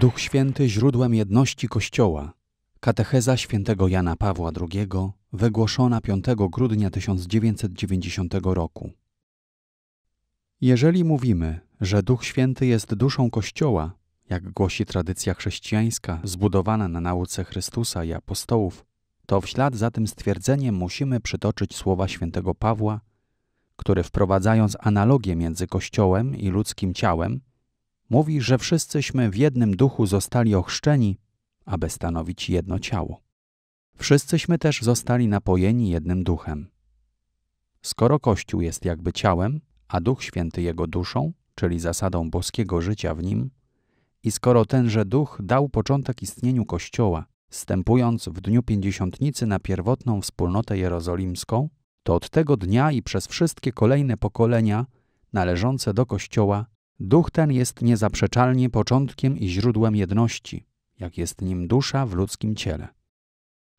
Duch Święty źródłem jedności Kościoła. Katecheza świętego Jana Pawła II, wygłoszona 5 grudnia 1990 roku. Jeżeli mówimy, że Duch Święty jest duszą Kościoła, jak głosi tradycja chrześcijańska zbudowana na nauce Chrystusa i apostołów, to w ślad za tym stwierdzeniem musimy przytoczyć słowa świętego Pawła, który wprowadzając analogię między Kościołem i ludzkim ciałem, mówi, że wszyscyśmy w jednym duchu zostali ochrzczeni, aby stanowić jedno ciało. Wszyscyśmy też zostali napojeni jednym duchem. Skoro Kościół jest jakby ciałem, a Duch Święty jego duszą, czyli zasadą boskiego życia w nim, i skoro tenże Duch dał początek istnieniu Kościoła, stępując w dniu pięćdziesiątnicy na pierwotną wspólnotę jerozolimską, to od tego dnia i przez wszystkie kolejne pokolenia należące do Kościoła Duch ten jest niezaprzeczalnie początkiem i źródłem jedności, jak jest nim dusza w ludzkim ciele.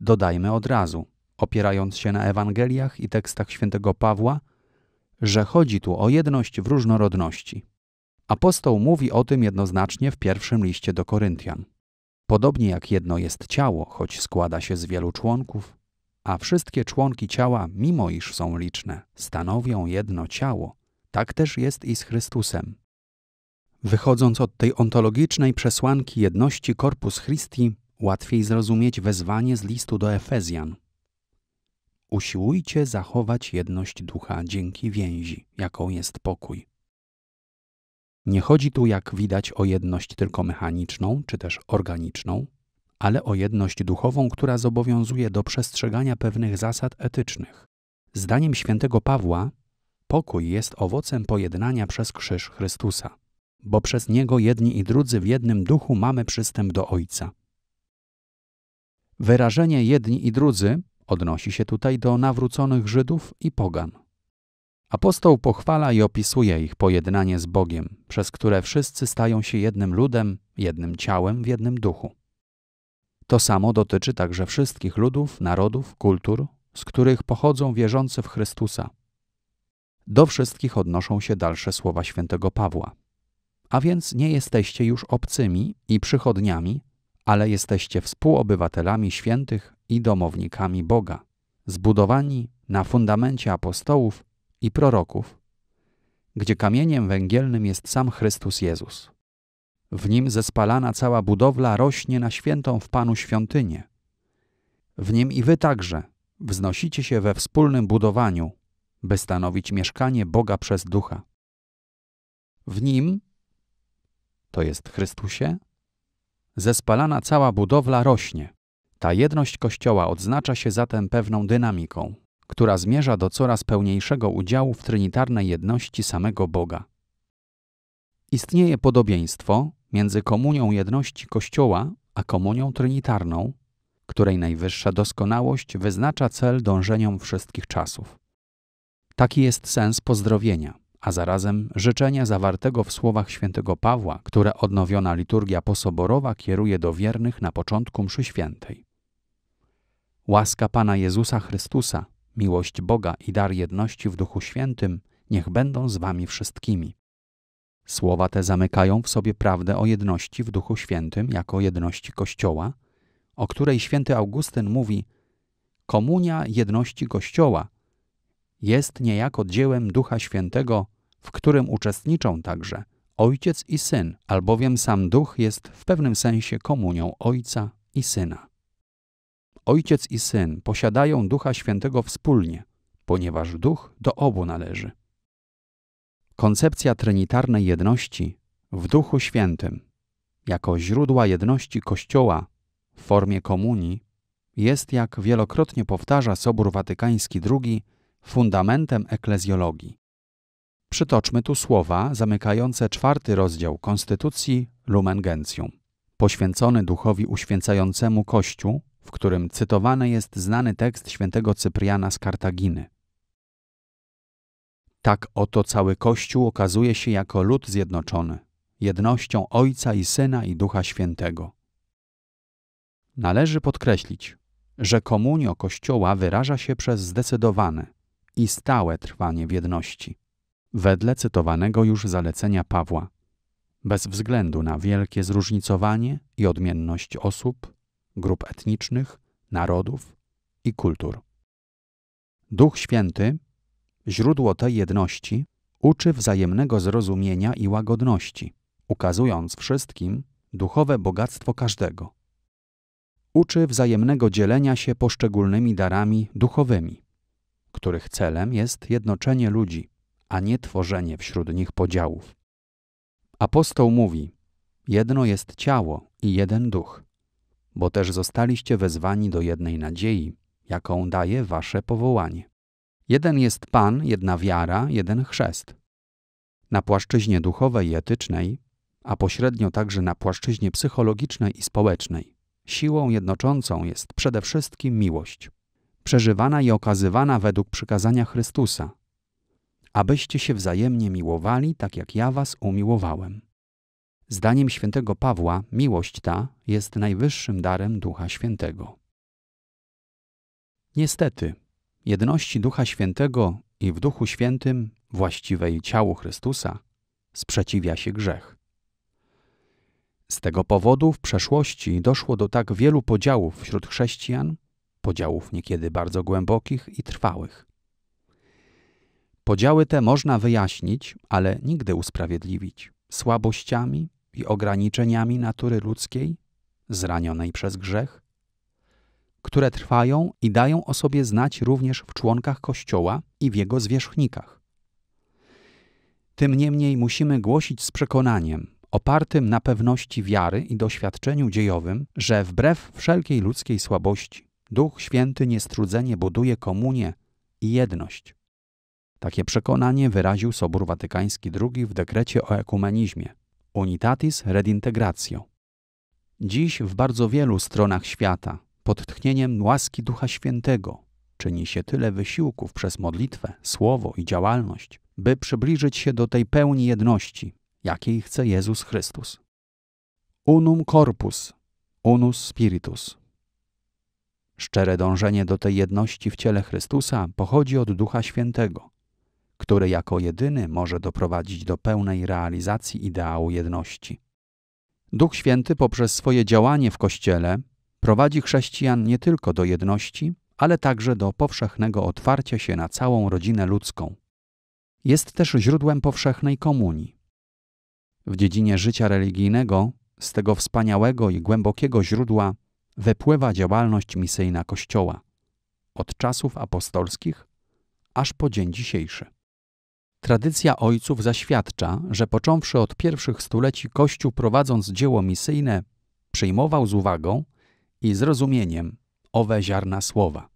Dodajmy od razu, opierając się na Ewangeliach i tekstach świętego Pawła, że chodzi tu o jedność w różnorodności. Apostoł mówi o tym jednoznacznie w pierwszym liście do Koryntian. Podobnie jak jedno jest ciało, choć składa się z wielu członków, a wszystkie członki ciała, mimo iż są liczne, stanowią jedno ciało, tak też jest i z Chrystusem. Wychodząc od tej ontologicznej przesłanki jedności Korpus Christi, łatwiej zrozumieć wezwanie z listu do Efezjan. Usiłujcie zachować jedność ducha dzięki więzi, jaką jest pokój. Nie chodzi tu, jak widać, o jedność tylko mechaniczną czy też organiczną, ale o jedność duchową, która zobowiązuje do przestrzegania pewnych zasad etycznych. Zdaniem świętego Pawła, pokój jest owocem pojednania przez krzyż Chrystusa bo przez Niego jedni i drudzy w jednym duchu mamy przystęp do Ojca. Wyrażenie jedni i drudzy odnosi się tutaj do nawróconych Żydów i Pogan. Apostoł pochwala i opisuje ich pojednanie z Bogiem, przez które wszyscy stają się jednym ludem, jednym ciałem, w jednym duchu. To samo dotyczy także wszystkich ludów, narodów, kultur, z których pochodzą wierzący w Chrystusa. Do wszystkich odnoszą się dalsze słowa świętego Pawła. A więc nie jesteście już obcymi i przychodniami, ale jesteście współobywatelami świętych i domownikami Boga, zbudowani na fundamencie apostołów i proroków, gdzie kamieniem węgielnym jest sam Chrystus Jezus. W nim zespalana cała budowla rośnie na świętą w Panu świątynię. W nim i wy także wznosicie się we wspólnym budowaniu, by stanowić mieszkanie Boga przez Ducha. W nim to jest Chrystusie? Zespalana cała budowla rośnie. Ta jedność Kościoła odznacza się zatem pewną dynamiką, która zmierza do coraz pełniejszego udziału w trinitarnej jedności samego Boga. Istnieje podobieństwo między komunią jedności Kościoła a komunią trinitarną, której najwyższa doskonałość wyznacza cel dążeniom wszystkich czasów. Taki jest sens pozdrowienia a zarazem życzenia zawartego w słowach świętego Pawła, które odnowiona liturgia posoborowa kieruje do wiernych na początku mszy świętej. Łaska Pana Jezusa Chrystusa, miłość Boga i dar jedności w Duchu Świętym niech będą z wami wszystkimi. Słowa te zamykają w sobie prawdę o jedności w Duchu Świętym jako jedności Kościoła, o której święty Augustyn mówi: Komunia jedności Kościoła jest niejako dziełem Ducha Świętego w którym uczestniczą także ojciec i syn, albowiem sam duch jest w pewnym sensie komunią ojca i syna. Ojciec i syn posiadają ducha świętego wspólnie, ponieważ duch do obu należy. Koncepcja trinitarnej jedności w duchu świętym, jako źródła jedności Kościoła w formie komunii, jest, jak wielokrotnie powtarza Sobór Watykański II, fundamentem eklezjologii. Przytoczmy tu słowa zamykające czwarty rozdział Konstytucji Lumen Gentium, poświęcony duchowi uświęcającemu Kościół, w którym cytowany jest znany tekst świętego Cypriana z Kartaginy. Tak oto cały Kościół okazuje się jako lud zjednoczony, jednością Ojca i Syna i Ducha Świętego. Należy podkreślić, że komunio Kościoła wyraża się przez zdecydowane i stałe trwanie w jedności wedle cytowanego już zalecenia Pawła, bez względu na wielkie zróżnicowanie i odmienność osób, grup etnicznych, narodów i kultur. Duch Święty, źródło tej jedności, uczy wzajemnego zrozumienia i łagodności, ukazując wszystkim duchowe bogactwo każdego. Uczy wzajemnego dzielenia się poszczególnymi darami duchowymi, których celem jest jednoczenie ludzi a nie tworzenie wśród nich podziałów. Apostoł mówi: Jedno jest ciało i jeden duch, bo też zostaliście wezwani do jednej nadziei, jaką daje wasze powołanie. Jeden jest Pan, jedna wiara, jeden chrzest. Na płaszczyźnie duchowej i etycznej, a pośrednio także na płaszczyźnie psychologicznej i społecznej, siłą jednoczącą jest przede wszystkim miłość, przeżywana i okazywana według przykazania Chrystusa, abyście się wzajemnie miłowali, tak jak ja was umiłowałem. Zdaniem świętego Pawła miłość ta jest najwyższym darem Ducha Świętego. Niestety, jedności Ducha Świętego i w Duchu Świętym, właściwej ciału Chrystusa, sprzeciwia się grzech. Z tego powodu w przeszłości doszło do tak wielu podziałów wśród chrześcijan, podziałów niekiedy bardzo głębokich i trwałych. Podziały te można wyjaśnić, ale nigdy usprawiedliwić słabościami i ograniczeniami natury ludzkiej, zranionej przez grzech, które trwają i dają o sobie znać również w członkach Kościoła i w jego zwierzchnikach. Tym niemniej musimy głosić z przekonaniem, opartym na pewności wiary i doświadczeniu dziejowym, że wbrew wszelkiej ludzkiej słabości Duch Święty niestrudzenie buduje komunię i jedność takie przekonanie wyraził Sobór Watykański II w dekrecie o ekumenizmie Unitatis Redintegratio. Dziś w bardzo wielu stronach świata, pod tchnieniem łaski Ducha Świętego, czyni się tyle wysiłków przez modlitwę, słowo i działalność, by przybliżyć się do tej pełni jedności, jakiej chce Jezus Chrystus. Unum corpus, unus spiritus. Szczere dążenie do tej jedności w ciele Chrystusa pochodzi od Ducha Świętego, który jako jedyny może doprowadzić do pełnej realizacji ideału jedności. Duch Święty poprzez swoje działanie w Kościele prowadzi chrześcijan nie tylko do jedności, ale także do powszechnego otwarcia się na całą rodzinę ludzką. Jest też źródłem powszechnej komunii. W dziedzinie życia religijnego z tego wspaniałego i głębokiego źródła wypływa działalność misyjna Kościoła od czasów apostolskich aż po dzień dzisiejszy. Tradycja ojców zaświadcza, że począwszy od pierwszych stuleci Kościół prowadząc dzieło misyjne, przyjmował z uwagą i zrozumieniem owe ziarna słowa,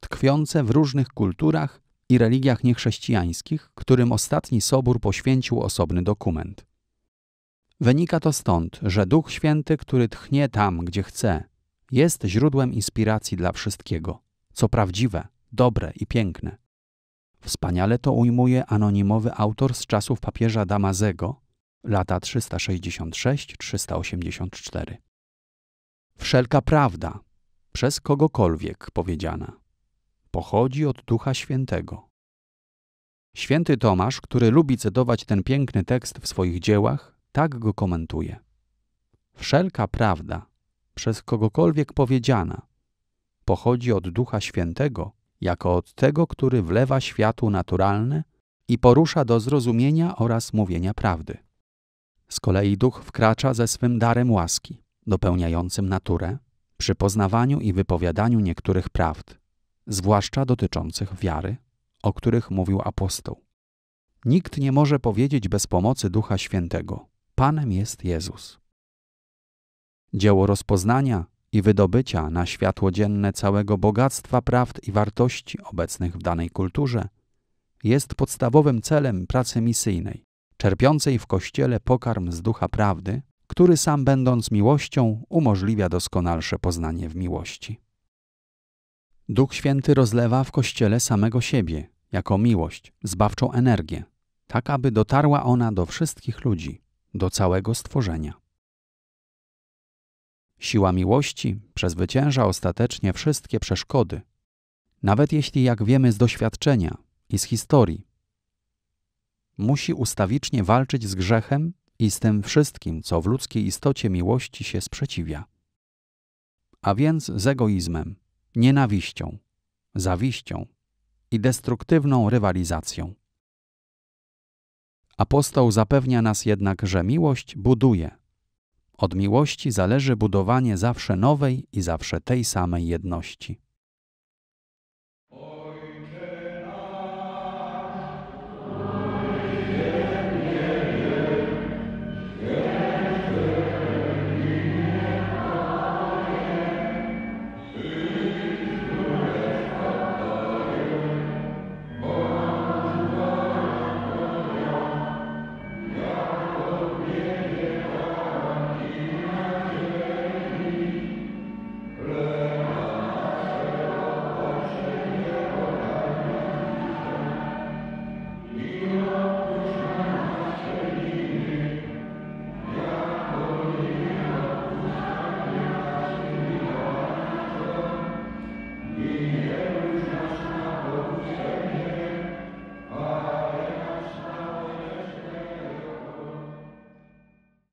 tkwiące w różnych kulturach i religiach niechrześcijańskich, którym ostatni Sobór poświęcił osobny dokument. Wynika to stąd, że Duch Święty, który tchnie tam, gdzie chce, jest źródłem inspiracji dla wszystkiego, co prawdziwe, dobre i piękne. Wspaniale to ujmuje anonimowy autor z czasów papieża Damazego, lata 366-384. Wszelka prawda, przez kogokolwiek powiedziana, pochodzi od Ducha Świętego. Święty Tomasz, który lubi cytować ten piękny tekst w swoich dziełach, tak go komentuje. Wszelka prawda, przez kogokolwiek powiedziana, pochodzi od Ducha Świętego, jako od tego, który wlewa światu naturalne i porusza do zrozumienia oraz mówienia prawdy. Z kolei duch wkracza ze swym darem łaski, dopełniającym naturę, przy poznawaniu i wypowiadaniu niektórych prawd, zwłaszcza dotyczących wiary, o których mówił apostoł. Nikt nie może powiedzieć bez pomocy Ducha Świętego: Panem jest Jezus. Dzieło rozpoznania i wydobycia na światło dzienne całego bogactwa prawd i wartości obecnych w danej kulturze jest podstawowym celem pracy misyjnej, czerpiącej w Kościele pokarm z ducha prawdy, który sam będąc miłością umożliwia doskonalsze poznanie w miłości. Duch Święty rozlewa w Kościele samego siebie, jako miłość, zbawczą energię, tak aby dotarła ona do wszystkich ludzi, do całego stworzenia. Siła miłości przezwycięża ostatecznie wszystkie przeszkody, nawet jeśli, jak wiemy z doświadczenia i z historii, musi ustawicznie walczyć z grzechem i z tym wszystkim, co w ludzkiej istocie miłości się sprzeciwia. A więc z egoizmem, nienawiścią, zawiścią i destruktywną rywalizacją. Apostoł zapewnia nas jednak, że miłość buduje, od miłości zależy budowanie zawsze nowej i zawsze tej samej jedności.